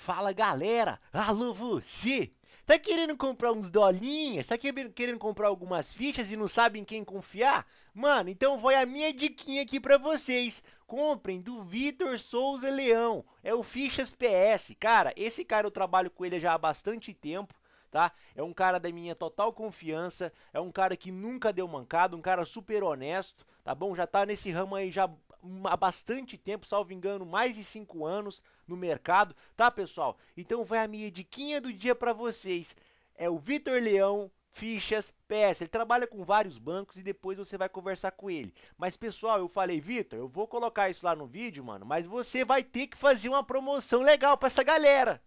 Fala galera, alô você! Tá querendo comprar uns dolinhas? Tá querendo comprar algumas fichas e não sabe em quem confiar? Mano, então vai a minha diquinha aqui pra vocês. Comprem do Vitor Souza Leão, é o Fichas PS. Cara, esse cara eu trabalho com ele já há bastante tempo tá? É um cara da minha total confiança, é um cara que nunca deu mancado, um cara super honesto, tá bom? Já tá nesse ramo aí já há bastante tempo, salvo engano, mais de 5 anos no mercado, tá, pessoal? Então vai a minha diquinha do dia para vocês. É o Vitor Leão fichas PS. Ele trabalha com vários bancos e depois você vai conversar com ele. Mas pessoal, eu falei, Vitor, eu vou colocar isso lá no vídeo, mano, mas você vai ter que fazer uma promoção legal para essa galera.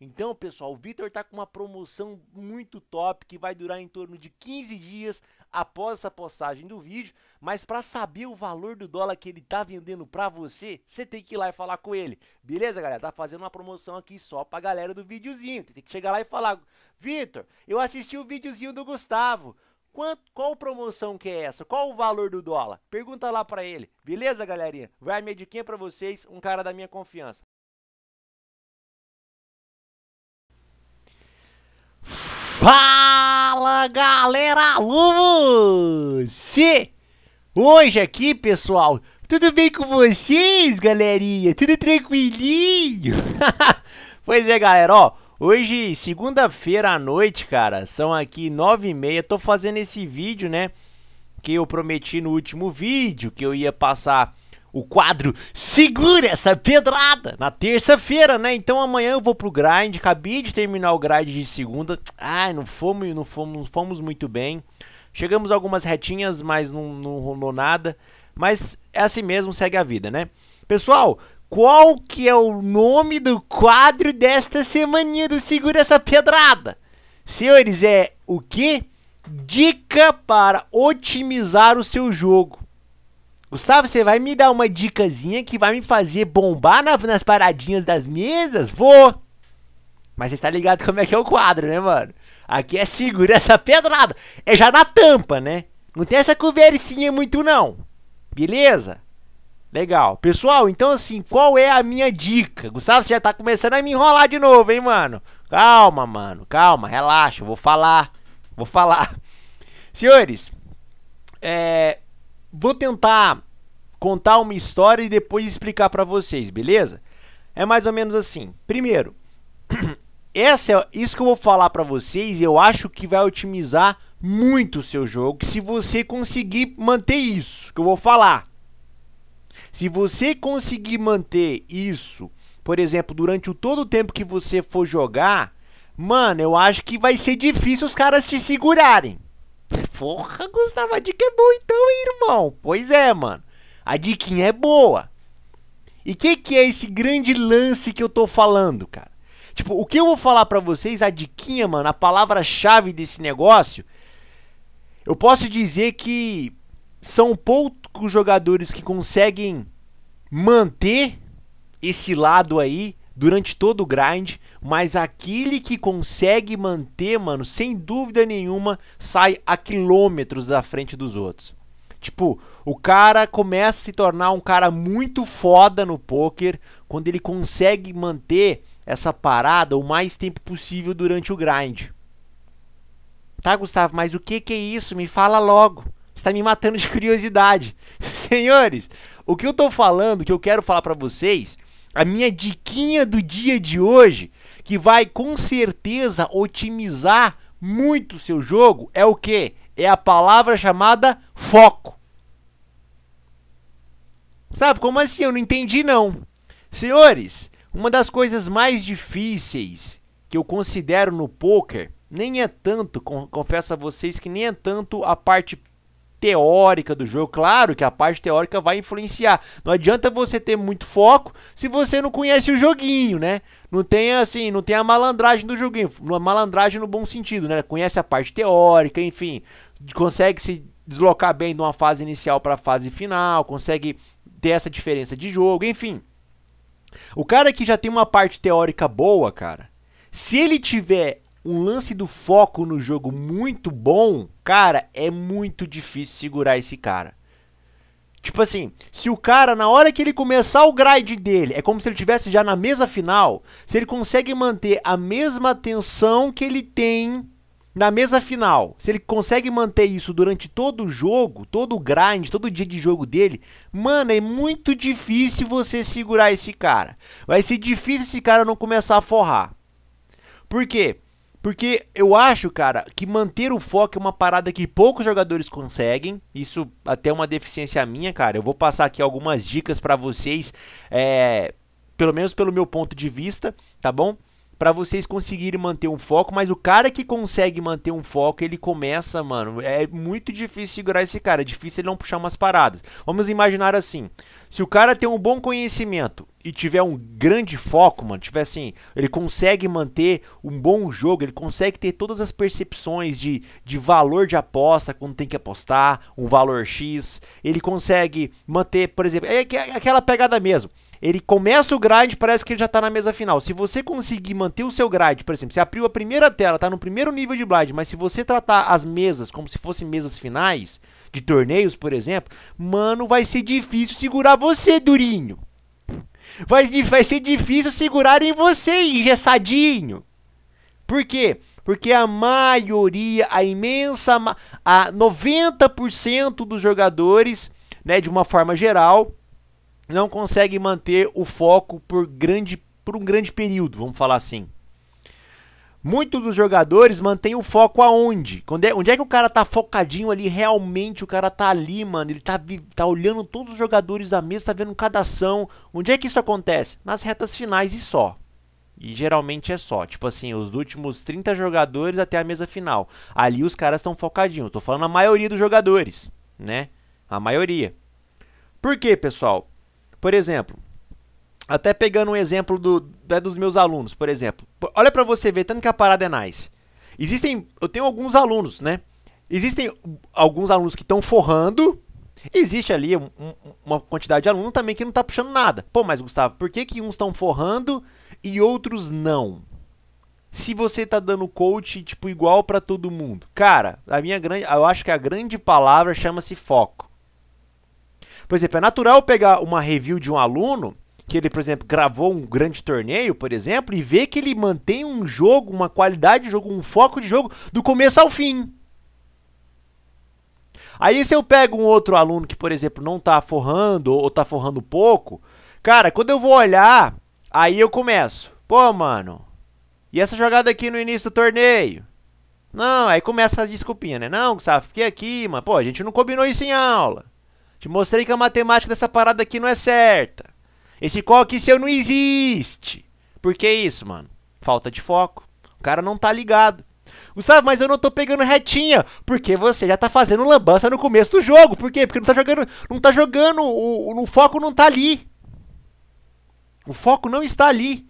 Então, pessoal, o Vitor tá com uma promoção muito top que vai durar em torno de 15 dias após essa postagem do vídeo, mas para saber o valor do dólar que ele tá vendendo para você, você tem que ir lá e falar com ele. Beleza, galera? Tá fazendo uma promoção aqui só pra galera do videozinho. Tem que chegar lá e falar: "Vitor, eu assisti o videozinho do Gustavo. Quanto, qual promoção que é essa? Qual o valor do dólar? Pergunta lá para ele. Beleza, galerinha? Vai a mediquinha para vocês, um cara da minha confiança. Fala galera Luce! Hoje aqui pessoal, tudo bem com vocês galerinha? Tudo tranquilinho? pois é galera, ó, hoje segunda-feira à noite cara, são aqui nove e meia, tô fazendo esse vídeo né, que eu prometi no último vídeo que eu ia passar o quadro Segura essa pedrada na terça-feira, né? Então amanhã eu vou pro grind, acabei de terminar o grind de segunda. Ai, não fomos, não fomos, não fomos muito bem. Chegamos algumas retinhas, mas não, não rolou nada. Mas é assim mesmo, segue a vida, né? Pessoal, qual que é o nome do quadro desta semana do Segura essa pedrada? Senhores, é o que? Dica para otimizar o seu jogo. Gustavo, você vai me dar uma dicasinha que vai me fazer bombar na, nas paradinhas das mesas? Vou! Mas você tá ligado como é que é o quadro, né, mano? Aqui é segura essa pedrada. É já na tampa, né? Não tem essa conversinha muito, não. Beleza? Legal. Pessoal, então assim, qual é a minha dica? Gustavo, você já tá começando a me enrolar de novo, hein, mano? Calma, mano. Calma, relaxa. Eu vou falar. Vou falar. Senhores, é, vou tentar contar uma história e depois explicar para vocês, beleza? É mais ou menos assim. Primeiro, essa é isso que eu vou falar para vocês, eu acho que vai otimizar muito o seu jogo se você conseguir manter isso que eu vou falar. Se você conseguir manter isso, por exemplo, durante o todo o tempo que você for jogar, mano, eu acho que vai ser difícil os caras te segurarem. Porra, Gustavo, a dica é boa então, hein, irmão. Pois é, mano. A diquinha é boa. E o que, que é esse grande lance que eu tô falando, cara? Tipo, o que eu vou falar para vocês, a diquinha, mano, a palavra-chave desse negócio, eu posso dizer que são poucos jogadores que conseguem manter esse lado aí durante todo o grind. Mas aquele que consegue manter, mano, sem dúvida nenhuma, sai a quilômetros da frente dos outros. Tipo, o cara começa a se tornar um cara muito foda no poker quando ele consegue manter essa parada o mais tempo possível durante o grind. Tá, Gustavo, mas o que que é isso? Me fala logo. Você tá me matando de curiosidade. Senhores, o que eu tô falando, que eu quero falar para vocês, a minha diquinha do dia de hoje que vai com certeza otimizar muito o seu jogo é o que? É a palavra chamada foco. Sabe como assim? Eu não entendi não. Senhores, uma das coisas mais difíceis que eu considero no poker nem é tanto, confesso a vocês que nem é tanto a parte teórica do jogo. Claro que a parte teórica vai influenciar. Não adianta você ter muito foco se você não conhece o joguinho, né? Não tem assim, não tem a malandragem do joguinho, uma malandragem no bom sentido, né? Conhece a parte teórica, enfim, consegue se deslocar bem de uma fase inicial para a fase final, consegue ter essa diferença de jogo, enfim. O cara que já tem uma parte teórica boa, cara, se ele tiver um lance do foco no jogo muito bom, cara, é muito difícil segurar esse cara. Tipo assim, se o cara, na hora que ele começar o grind dele, é como se ele tivesse já na mesa final, se ele consegue manter a mesma tensão que ele tem na mesa final, se ele consegue manter isso durante todo o jogo, todo o grind, todo o dia de jogo dele, mano, é muito difícil você segurar esse cara. Vai ser difícil esse cara não começar a forrar. Por quê? Porque eu acho, cara, que manter o foco é uma parada que poucos jogadores conseguem. Isso até é uma deficiência minha, cara. Eu vou passar aqui algumas dicas para vocês, é, pelo menos pelo meu ponto de vista, tá bom? para vocês conseguirem manter um foco, mas o cara que consegue manter um foco, ele começa, mano, é muito difícil segurar esse cara, é difícil ele não puxar umas paradas. Vamos imaginar assim, se o cara tem um bom conhecimento e tiver um grande foco, mano, tiver assim, ele consegue manter um bom jogo, ele consegue ter todas as percepções de, de valor de aposta, quando tem que apostar, um valor X, ele consegue manter, por exemplo, é, é aquela pegada mesmo. Ele começa o grade parece que ele já tá na mesa final. Se você conseguir manter o seu grade, por exemplo, você abriu a primeira tela, tá no primeiro nível de blind, mas se você tratar as mesas como se fossem mesas finais, de torneios, por exemplo, mano, vai ser difícil segurar você, durinho. Vai, vai ser difícil segurar em você, engessadinho. Por quê? Porque a maioria, a imensa, a 90% dos jogadores, né, de uma forma geral, não consegue manter o foco por, grande, por um grande período, vamos falar assim. Muitos dos jogadores mantêm o foco aonde? É, onde é que o cara tá focadinho ali? Realmente o cara tá ali, mano. Ele tá, tá olhando todos os jogadores da mesa, tá vendo cada ação. Onde é que isso acontece? Nas retas finais e só. E geralmente é só, tipo assim, os últimos 30 jogadores até a mesa final. Ali os caras estão focadinhos. Tô falando a maioria dos jogadores, né? A maioria. Por quê, pessoal? Por exemplo, até pegando um exemplo do, né, dos meus alunos, por exemplo. Olha para você ver, tanto que a parada é nice. Existem, eu tenho alguns alunos, né? Existem alguns alunos que estão forrando, Existe ali um, um, uma quantidade de aluno também que não está puxando nada. Pô, mas Gustavo, por que, que uns estão forrando e outros não? Se você está dando coach tipo igual para todo mundo. Cara, a minha grande, eu acho que a grande palavra chama-se foco. Por exemplo, é natural pegar uma review de um aluno que ele, por exemplo, gravou um grande torneio, por exemplo, e ver que ele mantém um jogo, uma qualidade de jogo, um foco de jogo do começo ao fim. Aí se eu pego um outro aluno que, por exemplo, não tá forrando ou tá forrando pouco, cara, quando eu vou olhar, aí eu começo. Pô, mano, e essa jogada aqui no início do torneio? Não, aí começa as desculpinhas, né? Não, sabe, fiquei aqui, mano. Pô, a gente não combinou isso em aula. Te mostrei que a matemática dessa parada aqui não é certa. Esse qual aqui seu não existe. Por que isso, mano? Falta de foco. O cara não tá ligado. Gustavo, mas eu não tô pegando retinha. Porque você já tá fazendo lambança no começo do jogo. Por quê? Porque não tá jogando. Não tá jogando. O, o, o foco não tá ali. O foco não está ali.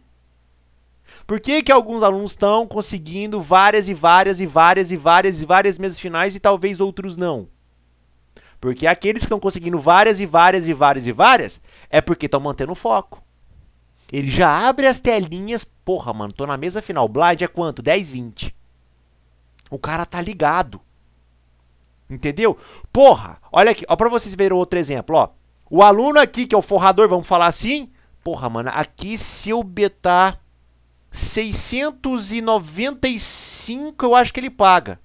Por que, que alguns alunos estão conseguindo várias e várias e várias e várias e várias mesas finais e talvez outros não? Porque aqueles que estão conseguindo várias e várias e várias e várias, é porque estão mantendo o foco. Ele já abre as telinhas. Porra, mano, tô na mesa final. Blind é quanto? 10, 20. O cara tá ligado. Entendeu? Porra, olha aqui, ó, pra vocês verem outro exemplo, ó. O aluno aqui, que é o forrador, vamos falar assim. Porra, mano, aqui se eu betar 695, eu acho que ele paga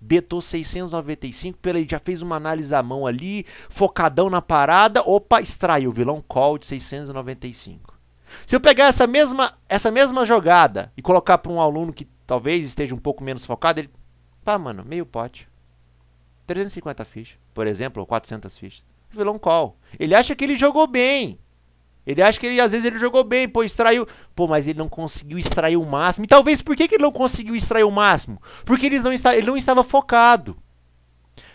betou 695, ele já fez uma análise da mão ali, focadão na parada, opa, extraiu, vilão call de 695. Se eu pegar essa mesma, essa mesma jogada e colocar para um aluno que talvez esteja um pouco menos focado, ele, pá, mano, meio pote. 350 fichas, por exemplo, ou 400 fichas. Vilão call. Ele acha que ele jogou bem. Ele acha que ele, às vezes ele jogou bem, pô, extraiu. Pô, mas ele não conseguiu extrair o máximo. E talvez por que, que ele não conseguiu extrair o máximo? Porque eles não está, ele não estava focado.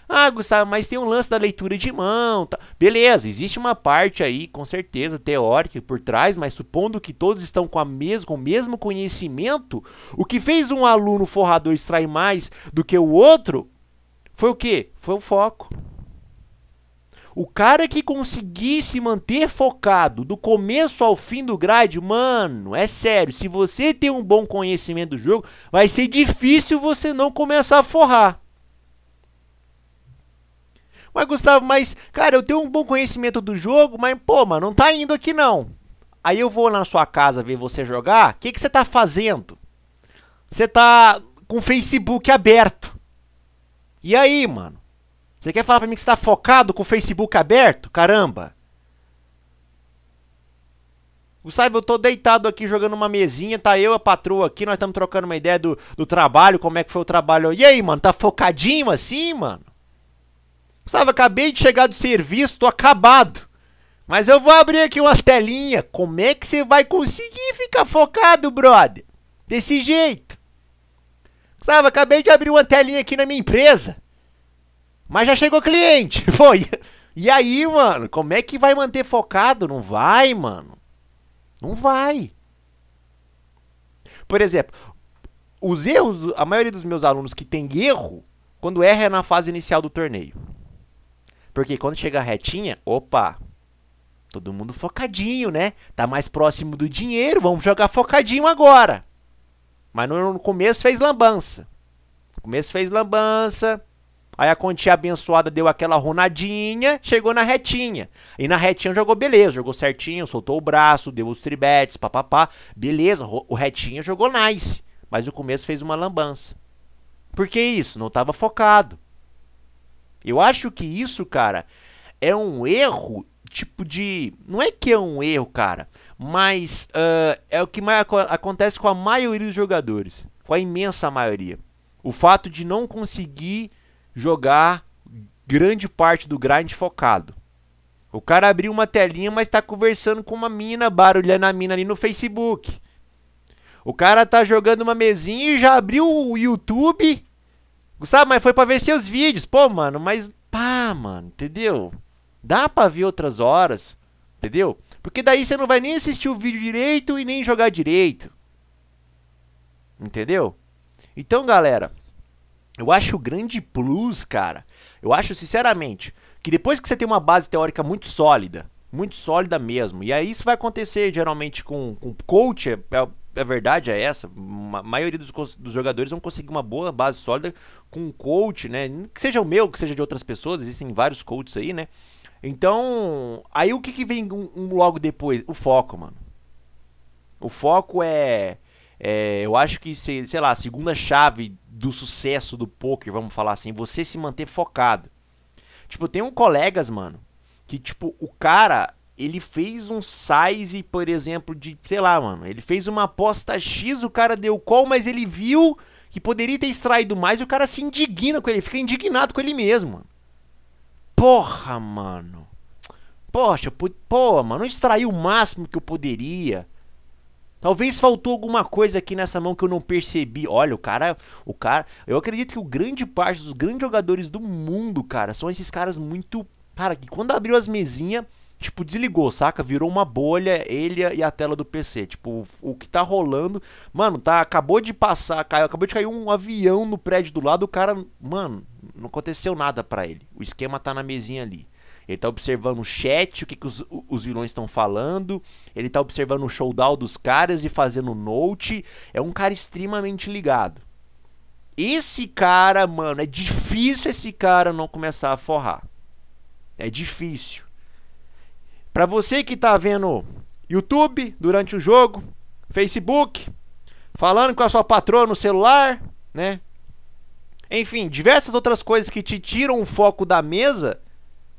Ah, Gustavo, mas tem um lance da leitura de mão. Tá. Beleza, existe uma parte aí, com certeza, teórica por trás, mas supondo que todos estão com, a mes com o mesmo conhecimento, o que fez um aluno forrador extrair mais do que o outro foi o quê? Foi o foco. O cara que conseguir se manter focado do começo ao fim do grade, mano, é sério. Se você tem um bom conhecimento do jogo, vai ser difícil você não começar a forrar. Mas Gustavo, mas cara, eu tenho um bom conhecimento do jogo, mas pô, mano, não tá indo aqui não. Aí eu vou na sua casa ver você jogar, o que que você tá fazendo? Você tá com o Facebook aberto. E aí, mano? Você quer falar para mim que você está focado com o Facebook aberto? Caramba! Gustavo, eu tô deitado aqui jogando uma mesinha, tá eu e a patroa aqui, nós estamos trocando uma ideia do, do trabalho, como é que foi o trabalho. E aí, mano, tá focadinho assim, mano? Gustavo, acabei de chegar do serviço, tô acabado. Mas eu vou abrir aqui umas telinhas. Como é que você vai conseguir ficar focado, brother? Desse jeito. Gustavo, acabei de abrir uma telinha aqui na minha empresa. Mas já chegou cliente. Foi. E aí, mano, como é que vai manter focado? Não vai, mano. Não vai. Por exemplo, os erros, a maioria dos meus alunos que tem erro, quando erra é na fase inicial do torneio. Porque quando chega retinha, opa, todo mundo focadinho, né? Tá mais próximo do dinheiro, vamos jogar focadinho agora. Mas no, começo fez lambança. No começo fez lambança, Aí a continha abençoada deu aquela runadinha, chegou na retinha. E na retinha jogou beleza, jogou certinho, soltou o braço, deu os tribetes, papapá. Beleza, o retinha jogou nice. Mas o começo fez uma lambança. Por que isso? Não estava focado. Eu acho que isso, cara, é um erro tipo de. Não é que é um erro, cara, mas uh, é o que mais acontece com a maioria dos jogadores. Com a imensa maioria. O fato de não conseguir jogar grande parte do grind focado. O cara abriu uma telinha, mas tá conversando com uma mina, barulhando a mina ali no Facebook. O cara tá jogando uma mesinha e já abriu o YouTube. Gustavo mas foi pra ver seus vídeos. Pô, mano, mas pá, mano, entendeu? Dá pra ver outras horas, entendeu? Porque daí você não vai nem assistir o vídeo direito e nem jogar direito. Entendeu? Então, galera, eu acho o grande plus, cara. Eu acho, sinceramente, que depois que você tem uma base teórica muito sólida, muito sólida mesmo, e aí isso vai acontecer geralmente com, com coach, é, a é, é verdade é essa, a maioria dos, dos, jogadores vão conseguir uma boa base sólida com um coach, né? Que seja o meu, que seja de outras pessoas, existem vários coaches aí, né? Então, aí o que, que vem um, um logo depois? O foco, mano. O foco é é, eu acho que, sei, sei lá, a segunda chave do sucesso do poker, vamos falar assim, você se manter focado. Tipo, tem um colegas, mano, que tipo, o cara, ele fez um size, por exemplo, de, sei lá, mano, ele fez uma aposta X, o cara deu call, mas ele viu que poderia ter extraído mais, e o cara se indigna com ele, fica indignado com ele mesmo. Mano. Porra, mano. Poxa, pô, mano, eu extraí o máximo que eu poderia. Talvez faltou alguma coisa aqui nessa mão que eu não percebi. Olha, o cara, o cara, eu acredito que o grande parte dos grandes jogadores do mundo, cara, são esses caras muito, cara, que quando abriu as mesinhas, tipo, desligou, saca? Virou uma bolha, ele e a tela do PC. Tipo, o, que tá rolando. Mano, tá. Acabou de passar, caiu, acabou de cair um avião no prédio do lado, o cara. Mano, não aconteceu nada para ele. O esquema tá na mesinha ali. Ele tá observando o chat, o que, que os, os vilões estão falando. Ele tá observando o showdown dos caras e fazendo note. É um cara extremamente ligado. Esse cara, mano, é difícil esse cara não começar a forrar. É difícil. Para você que tá vendo YouTube durante o jogo, Facebook, falando com a sua patroa no celular, né? Enfim, diversas outras coisas que te tiram o foco da mesa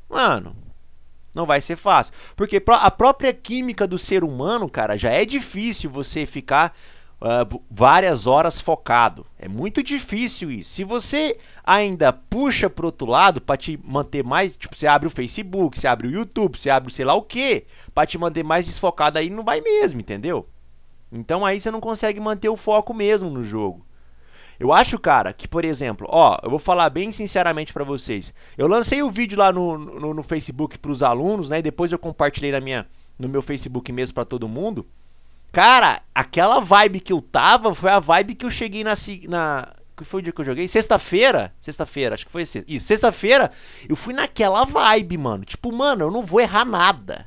mano, não vai ser fácil. Porque a própria química do ser humano, cara, já é difícil você ficar uh, várias horas focado. É muito difícil isso. Se você ainda puxa pro outro lado para te manter mais, tipo, você abre o Facebook, você abre o YouTube, você abre sei lá o que, para te manter mais desfocado aí não vai mesmo, entendeu? Então aí você não consegue manter o foco mesmo no jogo. Eu acho, cara, que, por exemplo, ó, eu vou falar bem sinceramente para vocês. Eu lancei o vídeo lá no, no, no Facebook pros alunos, né? E depois eu compartilhei na minha, no meu Facebook mesmo para todo mundo. Cara, aquela vibe que eu tava foi a vibe que eu cheguei na. na que foi o dia que eu joguei? Sexta-feira? Sexta-feira, acho que foi sexta. Isso, sexta-feira eu fui naquela vibe, mano. Tipo, mano, eu não vou errar nada.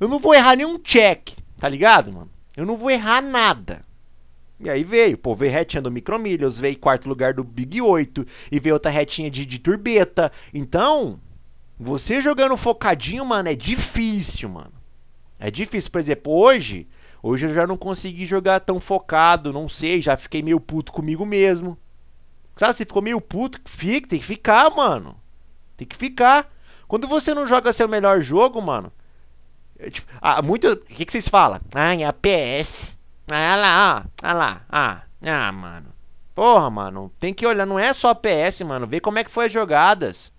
Eu não vou errar nenhum check, tá ligado, mano? Eu não vou errar nada. E aí veio, pô, veio retinha do Micromillions, veio quarto lugar do Big 8, e veio outra retinha de, de turbeta. Então, você jogando focadinho, mano, é difícil, mano. É difícil, por exemplo, hoje, hoje eu já não consegui jogar tão focado, não sei, já fiquei meio puto comigo mesmo. Sabe, você ficou meio puto, fica, tem que ficar, mano. Tem que ficar. Quando você não joga seu melhor jogo, mano, é, tipo, ah, muito, o que, que vocês falam? ah a PS. Olha lá, ó. Olha lá. Ah, ah, mano. Porra, mano. Tem que olhar. Não é só PS, mano. Vê como é que foi as jogadas.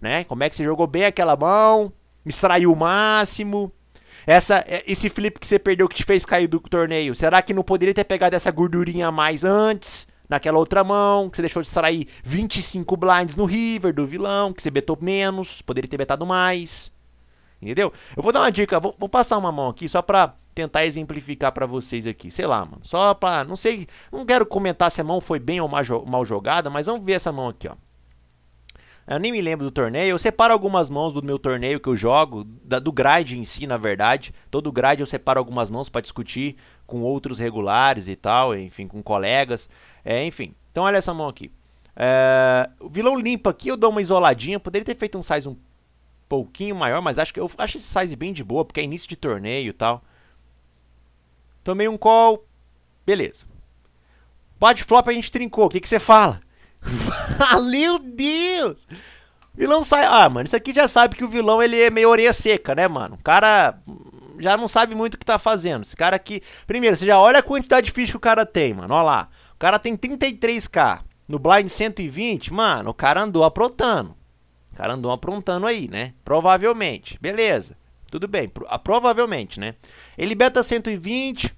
Né? Como é que você jogou bem aquela mão. Extraiu o máximo. Essa, é, esse flip que você perdeu que te fez cair do torneio. Será que não poderia ter pegado essa gordurinha a mais antes? Naquela outra mão, que você deixou de extrair 25 blinds no river do vilão, que você betou menos, poderia ter betado mais. Entendeu? Eu vou dar uma dica, vou, vou passar uma mão aqui só pra tentar exemplificar para vocês aqui. Sei lá, mano. Só pra. Não sei. Não quero comentar se a mão foi bem ou mal jogada, mas vamos ver essa mão aqui, ó. Eu nem me lembro do torneio. Eu separo algumas mãos do meu torneio que eu jogo, da, do grade em si, na verdade. Todo grade eu separo algumas mãos para discutir com outros regulares e tal, enfim, com colegas. É, enfim. Então olha essa mão aqui. É, o vilão limpa aqui, eu dou uma isoladinha. Poderia ter feito um size um pouquinho maior, mas acho que eu acho esse size bem de boa, porque é início de torneio e tal. Tomei um call, beleza. Bad flop a gente trincou, o que, que você fala? Valeu Deus! Vilão sai. Ah, mano, isso aqui já sabe que o vilão ele é meio orelha seca, né, mano? O cara já não sabe muito o que tá fazendo. Esse cara aqui. Primeiro, você já olha a quantidade de ficha que o cara tem, mano. Olha lá. O cara tem 33k. No Blind 120, mano, o cara andou aprontando cara andou aprontando aí, né? Provavelmente. Beleza. Tudo bem. Pro, a, ah, provavelmente, né? Ele beta 120.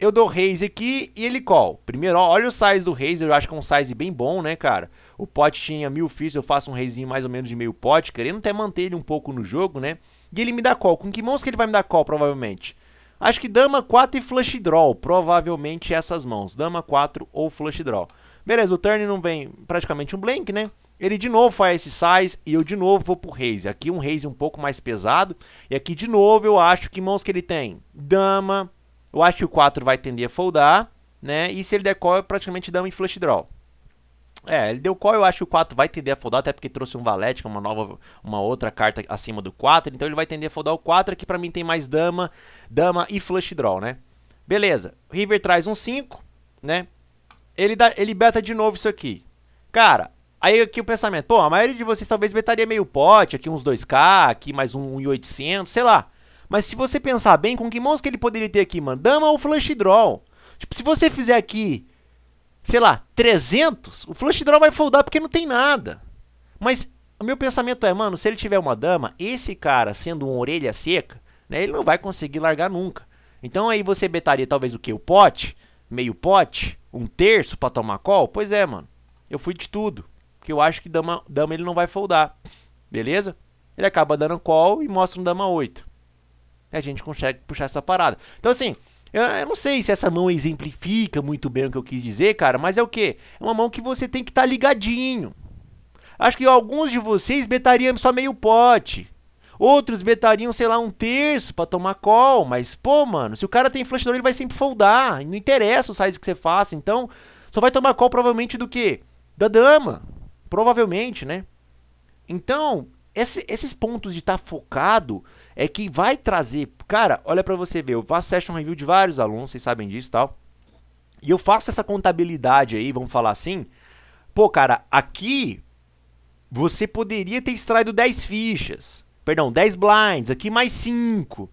Eu dou raise aqui e ele call. Primeiro, ó, olha o size do raise. Eu acho que é um size bem bom, né, cara? O pote tinha mil fios. Eu faço um raise mais ou menos de meio pote. Querendo até manter ele um pouco no jogo, né? E ele me dá call. Com que mãos que ele vai me dar call, provavelmente? Acho que dama 4 e flush draw, provavelmente essas mãos, dama 4 ou flush draw. Beleza, o turn não vem praticamente um blank, né? Ele de novo faz esse size e eu de novo vou pro raise. Aqui um raise um pouco mais pesado. E aqui de novo eu acho que mãos que ele tem. Dama. Eu acho que o 4 vai tender a foldar. Né? E se ele der call, eu é praticamente dama em flush draw. É, ele deu call, eu acho que o 4 vai tender a foldar, até porque trouxe um valete, que é uma nova, uma outra carta acima do 4, então ele vai tender a foldar o 4, aqui pra mim tem mais dama, dama e flush draw, né? Beleza, River traz um 5, né? Ele, dá, ele beta de novo isso aqui. Cara, Aí aqui o pensamento, pô, a maioria de vocês talvez betaria meio pote, aqui uns 2k, aqui mais um 1.800, sei lá. Mas se você pensar bem, com que mãos que ele poderia ter aqui, mano? Dama ou flush draw? Tipo, se você fizer aqui, sei lá, 300, o flush draw vai foldar porque não tem nada. Mas o meu pensamento é, mano, se ele tiver uma dama, esse cara sendo um orelha seca, né, ele não vai conseguir largar nunca. Então aí você betaria talvez o que? O pote? Meio pote? Um terço para tomar call? Pois é, mano. Eu fui de tudo. Porque eu acho que dama, dama ele não vai foldar. Beleza? Ele acaba dando call e mostra um dama 8. E a gente consegue puxar essa parada. Então assim, eu, eu não sei se essa mão exemplifica muito bem o que eu quis dizer, cara. Mas é o que? É uma mão que você tem que estar tá ligadinho. Acho que alguns de vocês betariam só meio pote. Outros betariam, sei lá, um terço para tomar call. Mas, pô, mano, se o cara tem flush ele vai sempre foldar. Não interessa o size que você faça. Então, só vai tomar call provavelmente do quê? Da dama. Provavelmente, né? Então, esse, esses pontos de estar tá focado é que vai trazer. Cara, olha para você ver, eu faço session review de vários alunos, vocês sabem disso e tal. E eu faço essa contabilidade aí, vamos falar assim. Pô, cara, aqui você poderia ter extraído 10 fichas. Perdão, 10 blinds, aqui mais 5.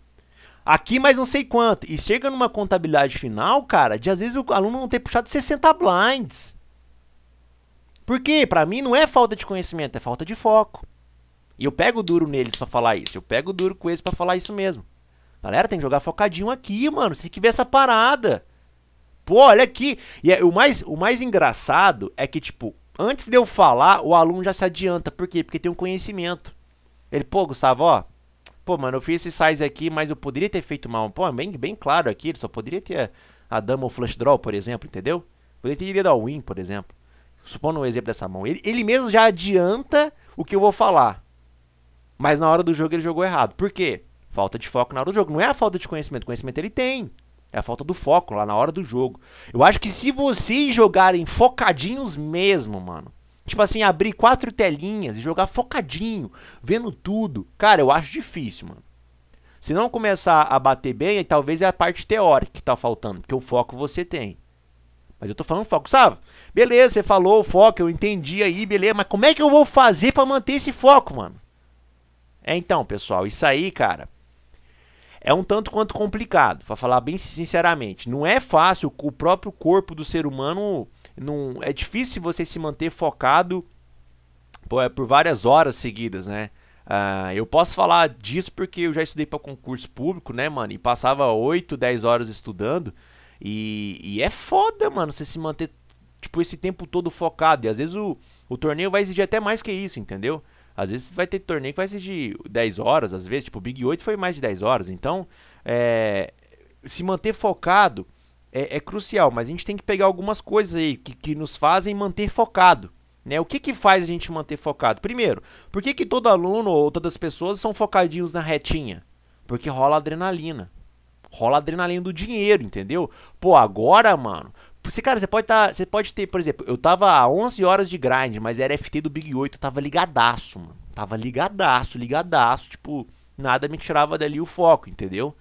Aqui mais não sei quanto. E chega numa contabilidade final, cara, de às vezes o aluno não ter puxado 60 blinds. Porque para mim não é falta de conhecimento, é falta de foco. E eu pego duro neles para falar isso. Eu pego duro com eles para falar isso mesmo. Galera, tem que jogar focadinho aqui, mano. Você tem que ver essa parada. Pô, olha aqui. E é, o, mais, o mais engraçado é que, tipo, antes de eu falar, o aluno já se adianta. Por quê? Porque tem um conhecimento. Ele, pô, Gustavo, ó. Pô, mano, eu fiz esse size aqui, mas eu poderia ter feito mal. Pô, é bem, bem claro aqui. Ele só poderia ter a, a dama ou flush draw, por exemplo, entendeu? Poderia ter ido ao win, por exemplo supondo o um exemplo dessa mão, ele, ele mesmo já adianta o que eu vou falar. Mas na hora do jogo ele jogou errado. Por quê? Falta de foco na hora do jogo. Não é a falta de conhecimento. Conhecimento ele tem. É a falta do foco lá na hora do jogo. Eu acho que se vocês jogarem focadinhos mesmo, mano. Tipo assim, abrir quatro telinhas e jogar focadinho, vendo tudo. Cara, eu acho difícil, mano. Se não começar a bater bem, talvez é a parte teórica que tá faltando, porque o foco você tem. Mas eu tô falando foco. sabe? beleza, você falou o foco, eu entendi aí, beleza, mas como é que eu vou fazer para manter esse foco, mano? É então, pessoal, isso aí, cara, é um tanto quanto complicado, para falar bem sinceramente. Não é fácil, o próprio corpo do ser humano, não é difícil você se manter focado por, é, por várias horas seguidas, né? Uh, eu posso falar disso porque eu já estudei para concurso público, né, mano? E passava 8, 10 horas estudando. E, e é foda, mano, você se manter, tipo, esse tempo todo focado. E às vezes o, o torneio vai exigir até mais que isso, entendeu? Às vezes vai ter torneio que vai exigir 10 horas, às vezes, tipo, o Big 8 foi mais de 10 horas. Então, é, se manter focado é, é, crucial, mas a gente tem que pegar algumas coisas aí que, que nos fazem manter focado. Né? O que, que faz a gente manter focado? Primeiro, por que, que todo aluno ou todas as pessoas são focadinhos na retinha? Porque rola adrenalina rola a adrenalina do dinheiro, entendeu? Pô, agora, mano. Você, cara, você pode tá, você pode ter, por exemplo, eu tava a 11 horas de grind, mas era FT do Big 8, eu tava ligadaço, mano. Tava ligadaço, ligadaço, tipo, nada me tirava dali o foco, entendeu?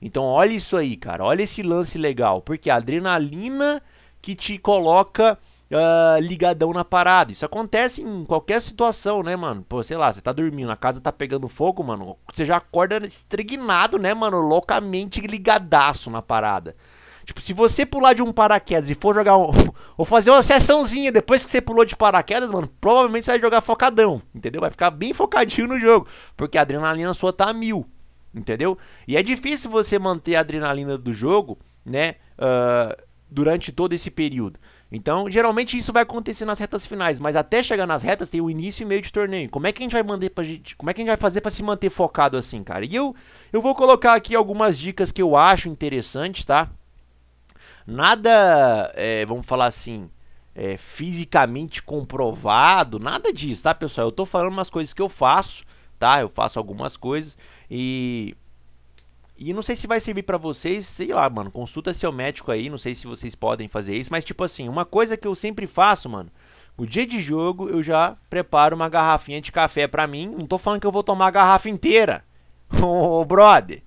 Então olha isso aí, cara, olha esse lance legal, porque a adrenalina que te coloca uh, ligadão na parada. Isso acontece em qualquer situação, né, mano? Pô, sei lá, você tá dormindo, a casa tá pegando fogo, mano. Você já acorda estregnado, né, mano? Loucamente ligadaço na parada. Tipo, se você pular de um paraquedas e for jogar um, ou fazer uma sessãozinha depois que você pulou de paraquedas, mano, provavelmente você vai jogar focadão, entendeu? Vai ficar bem focadinho no jogo, porque a adrenalina sua tá a mil, entendeu? E é difícil você manter a adrenalina do jogo, né? Uh, durante todo esse período. Então, geralmente isso vai acontecer nas retas finais, mas até chegar nas retas tem o início e meio de torneio. Como é que a gente vai manter pra gente, como é que a gente vai fazer para se manter focado assim, cara? E eu eu vou colocar aqui algumas dicas que eu acho interessantes, tá? Nada, é, vamos falar assim, é, fisicamente comprovado, nada disso, tá, pessoal? Eu tô falando umas coisas que eu faço, tá? Eu faço algumas coisas e e não sei se vai servir para vocês, sei lá, mano, consulta seu médico aí, não sei se vocês podem fazer isso, mas tipo assim, uma coisa que eu sempre faço, mano, o dia de jogo eu já preparo uma garrafinha de café para mim, não tô falando que eu vou tomar a garrafa inteira. Ô, brother,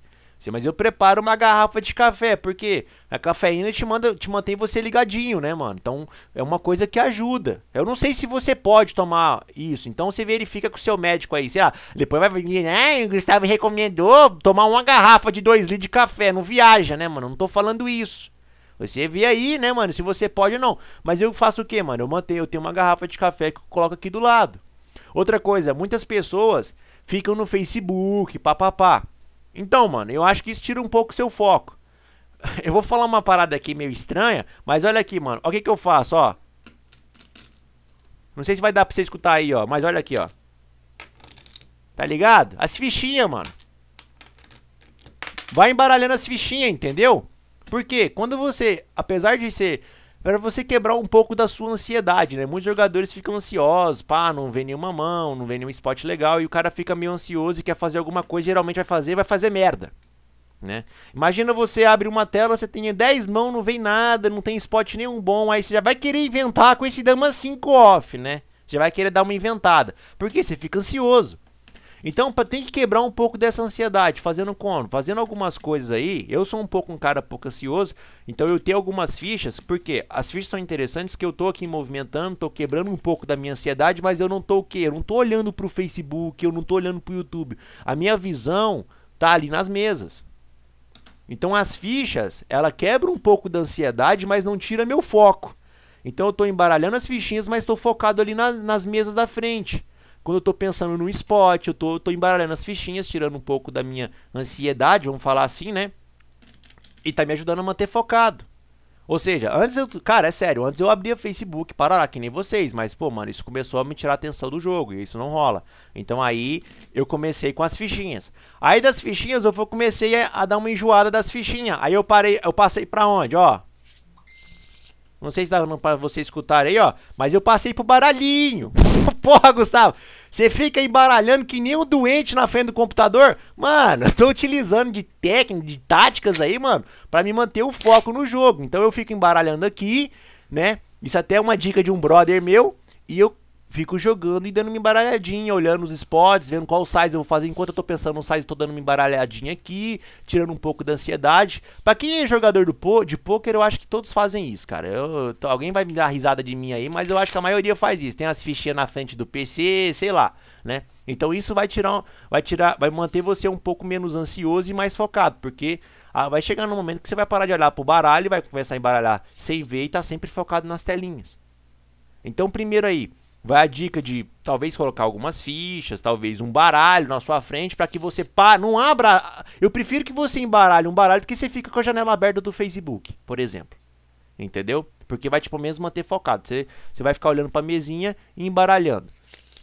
mas eu preparo uma garrafa de café, porque a cafeína te, manda, te mantém você ligadinho, né, mano? Então é uma coisa que ajuda. Eu não sei se você pode tomar isso, então você verifica com o seu médico aí. Sei lá, depois vai vir, né? O Gustavo recomendou tomar uma garrafa de 2 litros de café. Não viaja, né, mano? Não tô falando isso. Você vê aí, né, mano, se você pode ou não. Mas eu faço o quê, mano? Eu mantenho, eu tenho uma garrafa de café que eu coloco aqui do lado. Outra coisa, muitas pessoas ficam no Facebook, papapá. Pá, pá. Então, mano, eu acho que isso tira um pouco seu foco. Eu vou falar uma parada aqui meio estranha, mas olha aqui, mano. Olha o que, que eu faço, ó. Não sei se vai dar pra você escutar aí, ó. Mas olha aqui, ó. Tá ligado? As fichinhas, mano. Vai embaralhando as fichinhas, entendeu? Porque quando você, apesar de ser para você quebrar um pouco da sua ansiedade, né? Muitos jogadores ficam ansiosos, pá, não vê nenhuma mão, não vê nenhum spot legal e o cara fica meio ansioso e quer fazer alguma coisa, geralmente vai fazer, vai fazer merda. Né? Imagina você abre uma tela, você tem 10 mãos, não vem nada, não tem spot nenhum bom, aí você já vai querer inventar com esse dama 5 off, né? Você já vai querer dar uma inventada, porque você fica ansioso. Então tem que quebrar um pouco dessa ansiedade, fazendo como? Fazendo algumas coisas aí. Eu sou um pouco um cara pouco ansioso, então eu tenho algumas fichas, porque as fichas são interessantes que eu tô aqui movimentando, tô quebrando um pouco da minha ansiedade, mas eu não tô o quê? Eu não tô olhando pro Facebook, eu não tô olhando pro YouTube. A minha visão tá ali nas mesas. Então as fichas, ela quebra um pouco da ansiedade, mas não tira meu foco. Então eu estou embaralhando as fichinhas, mas estou focado ali na, nas mesas da frente. Quando eu estou pensando num spot, eu estou embaralhando as fichinhas, tirando um pouco da minha ansiedade, vamos falar assim, né? E está me ajudando a manter focado. Ou seja, antes eu. Cara, é sério, antes eu abria Facebook, parará, que nem vocês, mas, pô, mano, isso começou a me tirar a atenção do jogo e isso não rola. Então aí eu comecei com as fichinhas. Aí das fichinhas eu comecei a, a dar uma enjoada das fichinhas. Aí eu parei, eu passei pra onde? Ó, não sei se dá pra você escutar aí, ó. Mas eu passei pro baralhinho. Porra, Gustavo. Você fica aí baralhando que nem um doente na frente do computador. Mano, eu tô utilizando de técnicas, de táticas aí, mano. para me manter o foco no jogo. Então eu fico embaralhando aqui, né? Isso até é uma dica de um brother meu. E eu Fico jogando e dando uma embaralhadinha, olhando os spots, vendo qual size eu vou fazer. Enquanto eu tô pensando no size, eu tô dando uma embaralhadinha aqui, tirando um pouco da ansiedade. Pra quem é jogador do po de poker, eu acho que todos fazem isso, cara. Eu, alguém vai me dar risada de mim aí, mas eu acho que a maioria faz isso. Tem as fichinhas na frente do PC, sei lá, né? Então isso vai tirar, vai tirar, vai manter você um pouco menos ansioso e mais focado, porque ah, vai chegar no momento que você vai parar de olhar pro baralho, vai começar a embaralhar sem ver e tá sempre focado nas telinhas. Então primeiro aí, Vai a dica de talvez colocar algumas fichas, talvez um baralho na sua frente para que você pa não abra. Eu prefiro que você embaralhe um baralho do que você fique com a janela aberta do Facebook, por exemplo. Entendeu? Porque vai, tipo, mesmo manter focado. Você, você vai ficar olhando pra mesinha e embaralhando.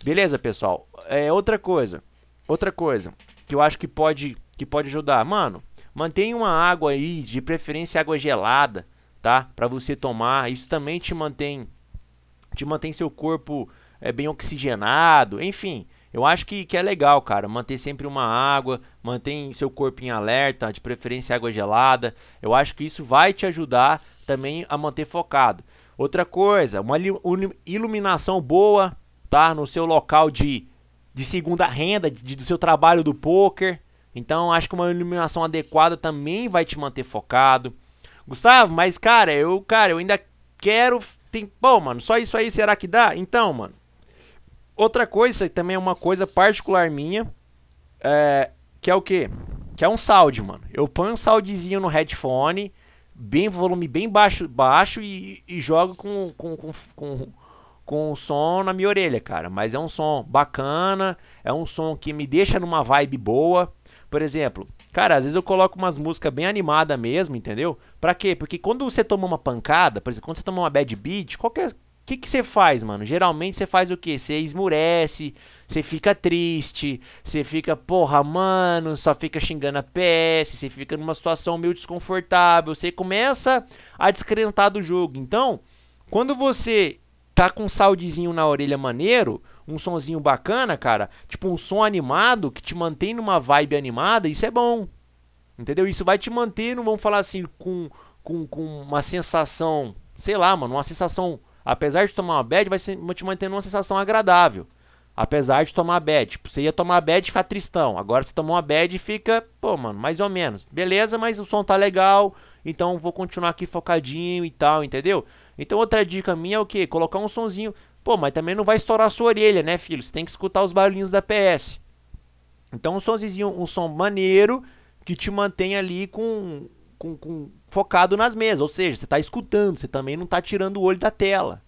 Beleza, pessoal? É outra coisa. Outra coisa que eu acho que pode, que pode ajudar. Mano, mantenha uma água aí, de preferência água gelada, tá? Pra você tomar. Isso também te mantém te mantém seu corpo é, bem oxigenado, enfim. Eu acho que, que é legal, cara, manter sempre uma água, mantém seu corpo em alerta, de preferência água gelada. Eu acho que isso vai te ajudar também a manter focado. Outra coisa, uma iluminação boa, tá? No seu local de, de segunda renda, de, do seu trabalho do poker. Então, acho que uma iluminação adequada também vai te manter focado. Gustavo, mas cara, eu, cara, eu ainda quero tem. Pô, mano, só isso aí será que dá? Então, mano. Outra coisa, também é uma coisa particular minha, é, que é o quê? Que é um salde, mano. Eu ponho um saldezinho no headphone, bem volume bem baixo, baixo e, e jogo com, com, com, com, com o som na minha orelha, cara. Mas é um som bacana, é um som que me deixa numa vibe boa. Por exemplo, cara, às vezes eu coloco umas músicas bem animada mesmo, entendeu? Pra quê? Porque quando você toma uma pancada, por exemplo, quando você toma uma bad beat, qualquer. O que, que você faz, mano? Geralmente você faz o quê? Você esmurece, você fica triste, você fica, porra, mano, só fica xingando a PS, você fica numa situação meio desconfortável, você começa a descrentar do jogo. Então, quando você tá com um saldezinho na orelha maneiro, um sonzinho bacana, cara, tipo um som animado que te mantém numa vibe animada, isso é bom. Entendeu? Isso vai te manter, não vamos falar assim, com, com, com uma sensação, sei lá, mano, uma sensação. Apesar de tomar uma bad, vai te manter numa sensação agradável. Apesar de tomar bad. Tipo, você ia tomar bad e ficar tristão. Agora você tomou uma bad e fica, pô, mano, mais ou menos. Beleza, mas o som tá legal. Então vou continuar aqui focadinho e tal, entendeu? Então outra dica minha é o que? Colocar um sonzinho. Pô, mas também não vai estourar a sua orelha, né, filho? Você tem que escutar os barulhinhos da PS. Então, um somzinho, um som maneiro que te mantém ali com, com, com focado nas mesas. Ou seja, você está escutando, você também não está tirando o olho da tela.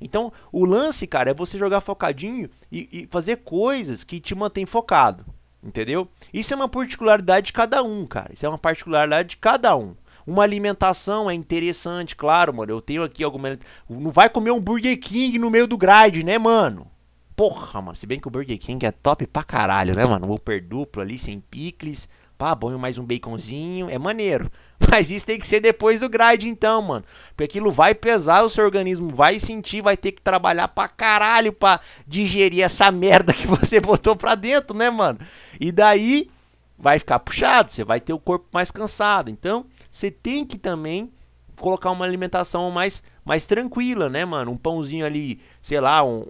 Então, o lance, cara, é você jogar focadinho e, e fazer coisas que te mantém focado. Entendeu? Isso é uma particularidade de cada um, cara. Isso é uma particularidade de cada um. Uma alimentação é interessante, claro, mano. Eu tenho aqui alguma. Não vai comer um Burger King no meio do grade, né, mano? Porra, mano. Se bem que o Burger King é top pra caralho, né, mano? Whopper duplo ali, sem picles. Pá, banho mais um baconzinho. É maneiro. Mas isso tem que ser depois do grade, então, mano. Porque aquilo vai pesar, o seu organismo vai sentir, vai ter que trabalhar pra caralho pra digerir essa merda que você botou pra dentro, né, mano? E daí vai ficar puxado, você vai ter o corpo mais cansado. Então, você tem que também colocar uma alimentação mais, mais tranquila, né, mano? Um pãozinho ali, sei lá, um,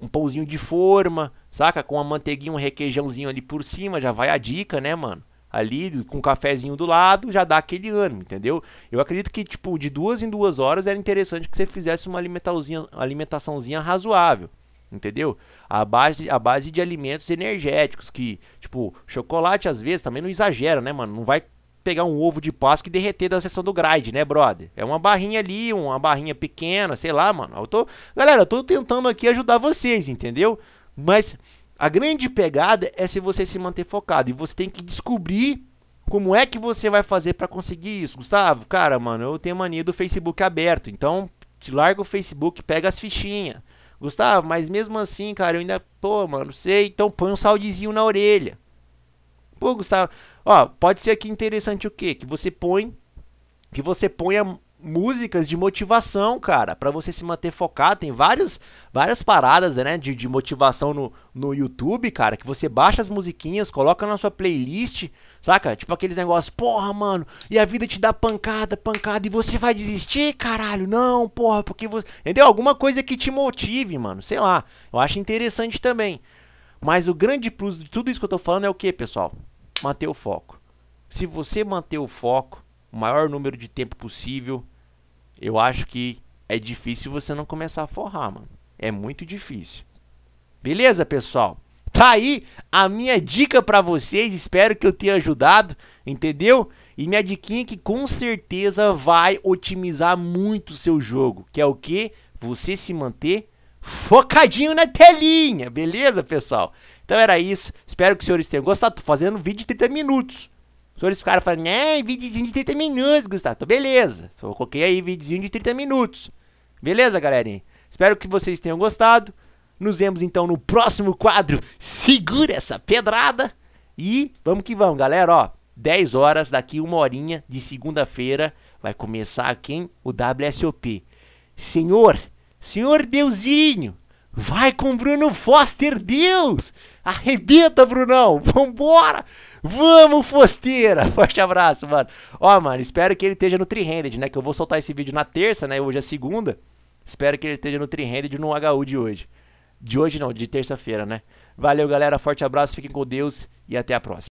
um pãozinho de forma, saca? Com uma manteiguinha, um requeijãozinho ali por cima, já vai a dica, né, mano? Ali, com um cafezinho do lado, já dá aquele ânimo, entendeu? Eu acredito que, tipo, de duas em duas horas era interessante que você fizesse uma alimentaçãozinha, alimentaçãozinha razoável, entendeu? A base, a base de alimentos energéticos, que, tipo, chocolate às vezes também não exagera, né, mano? Não vai pegar um ovo de Páscoa e derreter da sessão do grind, né, brother? É uma barrinha ali, uma barrinha pequena, sei lá, mano. Eu tô... Galera, eu tô tentando aqui ajudar vocês, entendeu? Mas a grande pegada é se você se manter focado. E você tem que descobrir como é que você vai fazer para conseguir isso. Gustavo, cara, mano, eu tenho mania do Facebook aberto. Então, te larga o Facebook, pega as fichinhas. Gustavo, mas mesmo assim, cara, eu ainda. Pô, mano, não sei. Então põe um saldezinho na orelha. Pô, Gustavo, ó, pode ser aqui interessante o quê? Que você põe que você ponha músicas de motivação, cara, para você se manter focado. Tem várias várias paradas, né, de, de motivação no, no YouTube, cara, que você baixa as musiquinhas, coloca na sua playlist, saca? Tipo aqueles negócios, porra, mano, e a vida te dá pancada, pancada, e você vai desistir, caralho, não, porra, porque você... Entendeu? Alguma coisa que te motive, mano, sei lá. Eu acho interessante também. Mas o grande plus de tudo isso que eu tô falando é o que, pessoal? Manter o foco. Se você manter o foco o maior número de tempo possível, eu acho que é difícil você não começar a forrar, mano. É muito difícil. Beleza, pessoal? Tá aí a minha dica para vocês. Espero que eu tenha ajudado, entendeu? E minha diquinha é que com certeza vai otimizar muito o seu jogo, que é o que? Você se manter focadinho na telinha, beleza, pessoal? Então era isso. Espero que os senhores tenham gostado. Tô fazendo um vídeo de 30 minutos. Os senhores ficaram falando, é, videozinho de 30 minutos, Gustavo. beleza. Só coloquei aí videozinho de 30 minutos. Beleza, galerinha? Espero que vocês tenham gostado. Nos vemos então no próximo quadro. Segura essa pedrada. E vamos que vamos, galera. Ó, 10 horas, daqui uma horinha de segunda-feira, vai começar quem? O WSOP. Senhor, Senhor Deusinho, vai com Bruno Foster, Deus! Arrebenta, Brunão! Vambora! Vamos, Fosteira! Forte abraço, mano. Ó, mano, espero que ele esteja no Trihanded, né? Que eu vou soltar esse vídeo na terça, né? Hoje é segunda. Espero que ele esteja no Trihanded no HU de hoje. De hoje não, de terça-feira, né? Valeu, galera. Forte abraço, fiquem com Deus e até a próxima.